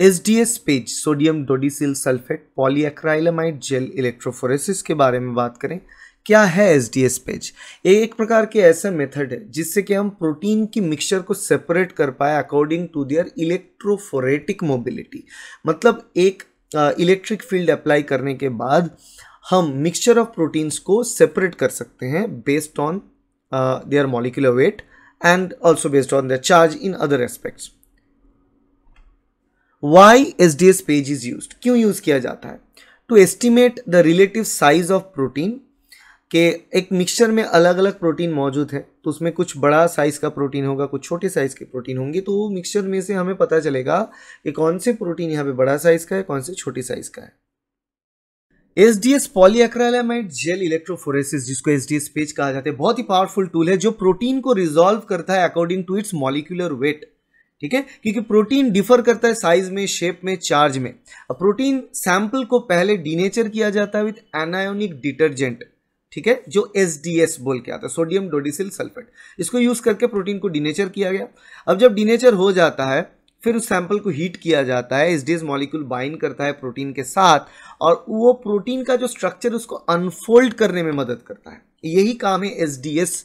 S PAGE sodium dodecyl sulphate polyacrylamide gel electrophoresis के बारे में बात करें क्या है एस डी एस पेज ये एक प्रकार के ऐसा मेथड है जिससे कि हम प्रोटीन की मिक्सचर को सेपरेट कर पाए according to their electrophoretic mobility मतलब एक इलेक्ट्रिक फील्ड अप्लाई करने के बाद हम मिक्सचर ऑफ प्रोटीन्स को सेपरेट कर सकते हैं based on their molecular weight and also based on their charge in other aspects why S D S PAGE is use क्यों यूज किया जाता है to estimate the relative size of protein के एक मिक्सचर में अलग अलग प्रोटीन मौजूद है तो उसमें कुछ बड़ा साइज का प्रोटीन होगा कुछ छोटे साइज के प्रोटीन होंगे तो वो मिक्सचर में से हमें पता चलेगा कि कौन से प्रोटीन यहाँ पे बड़ा साइज का है कौन से छोटे साइज का है S D S polyacrylamide gel electrophoresis जिसको एस डी एस पेज कहा जाता है बहुत ही पावरफुल टूल है जो प्रोटीन को रिजॉल्व करता है according to its molecular weight ठीक है क्योंकि प्रोटीन डिफर करता है साइज में शेप में चार्ज में अब प्रोटीन सैंपल को पहले डिनेचर किया जाता है विथ एनायोनिक डिटर्जेंट ठीक है जो एस डी एस बोल के आता है सोडियम डोडिसिल सल्फेट इसको यूज करके प्रोटीन को डिनेचर किया गया अब जब डिनेचर हो जाता है फिर उस सैंपल को हीट किया जाता है S D S molecule bind करता है प्रोटीन के साथ और वो प्रोटीन का जो स्ट्रक्चर उसको अनफोल्ड करने में मदद करता है यही काम है एस डी एस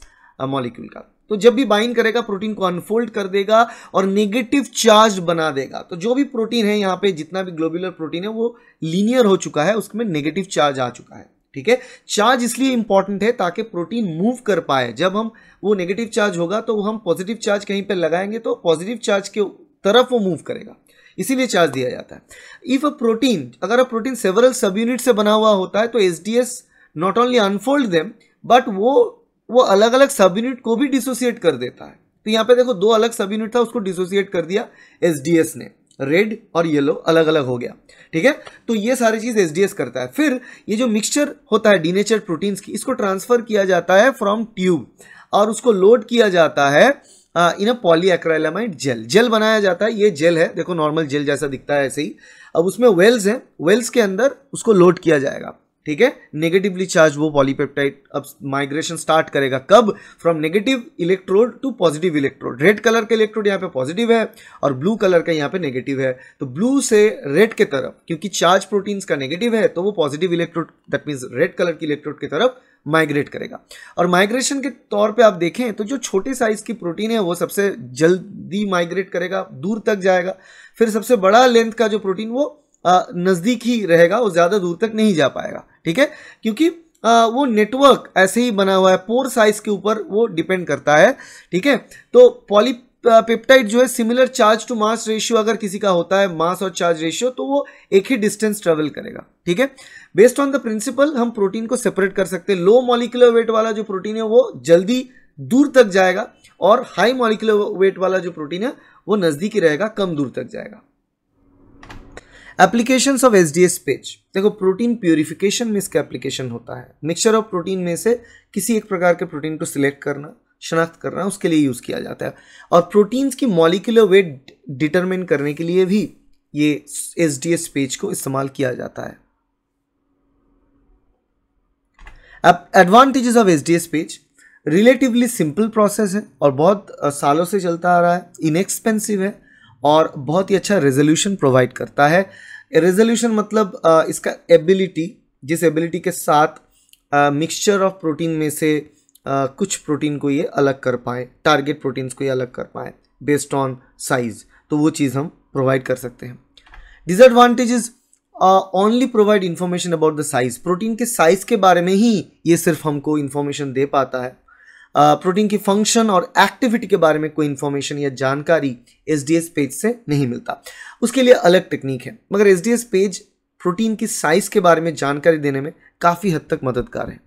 मॉलिक्यूल का तो जब भी बाइंड करेगा प्रोटीन को अनफोल्ड कर देगा और नेगेटिव चार्ज बना देगा तो जो भी प्रोटीन है यहाँ पे जितना भी ग्लोबुलर प्रोटीन है वो लीनियर हो चुका है उसमें नेगेटिव चार्ज आ चुका है ठीक है चार्ज इसलिए इंपॉर्टेंट है ताकि प्रोटीन मूव कर पाए जब हम वो नेगेटिव चार्ज होगा तो हम पॉजिटिव चार्ज कहीं पर लगाएंगे तो पॉजिटिव चार्ज के तरफ वो मूव करेगा इसीलिए चार्ज दिया जाता है इफ अ प्रोटीन अगर a protein several subunit से बना हुआ होता है तो S D S not only unfold them but वो वो अलग अलग सब यूनिट को भी डिसोसिएट कर देता है तो यहाँ पे देखो दो अलग सब यूनिट था उसको डिसोसिएट कर दिया एस ने रेड और येलो अलग अलग हो गया ठीक है तो ये सारी चीज़ एस करता है फिर ये जो मिक्सचर होता है डीनेचर प्रोटीन्स की इसको ट्रांसफ़र किया जाता है फ्रॉम ट्यूब और उसको लोड किया जाता है इन अ पॉलीएक्राइलामाइड जेल जेल बनाया जाता है ये जेल है देखो नॉर्मल जेल जैसा दिखता है ऐसे ही अब उसमें वेल्स हैं वेल्स के अंदर उसको लोड किया जाएगा ठीक है नेगेटिवली चार्ज वो पॉलीपेप्टाइड अब माइग्रेशन स्टार्ट करेगा कब from negative electrode to positive electrode red colour का इलेक्ट्रोड यहाँ पे पॉजिटिव है और ब्लू कलर का यहाँ पे नेगेटिव है तो ब्लू से रेड के तरफ क्योंकि चार्ज प्रोटीन्स का नेगेटिव है तो वो positive electrode that means red colour की इलेक्ट्रोड की तरफ माइग्रेट करेगा और माइग्रेशन के तौर पे आप देखें तो जो छोटे साइज की प्रोटीन है वो सबसे जल्दी माइग्रेट करेगा दूर तक जाएगा फिर सबसे बड़ा लेंथ का जो प्रोटीन वो नज़दीक ही रहेगा वो ज़्यादा दूर तक नहीं जा पाएगा ठीक है क्योंकि आ, वो नेटवर्क ऐसे ही बना हुआ है पोर साइज के ऊपर वो डिपेंड करता है ठीक है तो पॉली पेप्टाइड जो है similar charge to mass ratio अगर किसी का होता है मास और चार्ज रेशियो तो वो एक ही डिस्टेंस ट्रेवल करेगा ठीक है बेस्ड ऑन द प्रिंसिपल हम प्रोटीन को सेपरेट कर सकते हैं लो मॉलिकुलर वेट वाला जो प्रोटीन है वो जल्दी दूर तक जाएगा और हाई मॉलिकुलर वेट वाला जो प्रोटीन है वो नज़दीक ही रहेगा कम दूर तक जाएगा application of S D S PAGE देखो प्रोटीन प्योरिफिकेशन में इसका एप्लीकेशन होता है मिक्सचर ऑफ प्रोटीन में से किसी एक प्रकार के प्रोटीन को सिलेक्ट करना शनाख्त करना उसके लिए यूज़ किया जाता है और प्रोटीन्स की मॉलिकुलर वेट डिटरमिन करने के लिए भी ये एस डी एस पेज को इस्तेमाल किया जाता है अब advantages of S D S PAGE relatively simple process है और बहुत सालों से चलता आ रहा है इनएक्सपेंसिव है और बहुत ही अच्छा रेजोल्यूशन प्रोवाइड करता है रेजोल्यूशन मतलब इसका एबिलिटी जिस एबिलिटी के साथ मिक्सचर ऑफ प्रोटीन में से कुछ प्रोटीन को ये अलग कर पाए टारगेट प्रोटीन्स को ये अलग कर पाए बेस्ड ऑन साइज तो वो चीज़ हम प्रोवाइड कर सकते हैं disadvantages only provide information about the size protein के साइज़ के बारे में ही ये सिर्फ हमको इन्फॉर्मेशन दे पाता है प्रोटीन की फंक्शन और एक्टिविटी के बारे में कोई इन्फॉर्मेशन या जानकारी एस डी एस पेज से नहीं मिलता उसके लिए अलग टेक्निक है मगर S D S PAGE protein की साइज के बारे में जानकारी देने में काफ़ी हद तक मददगार है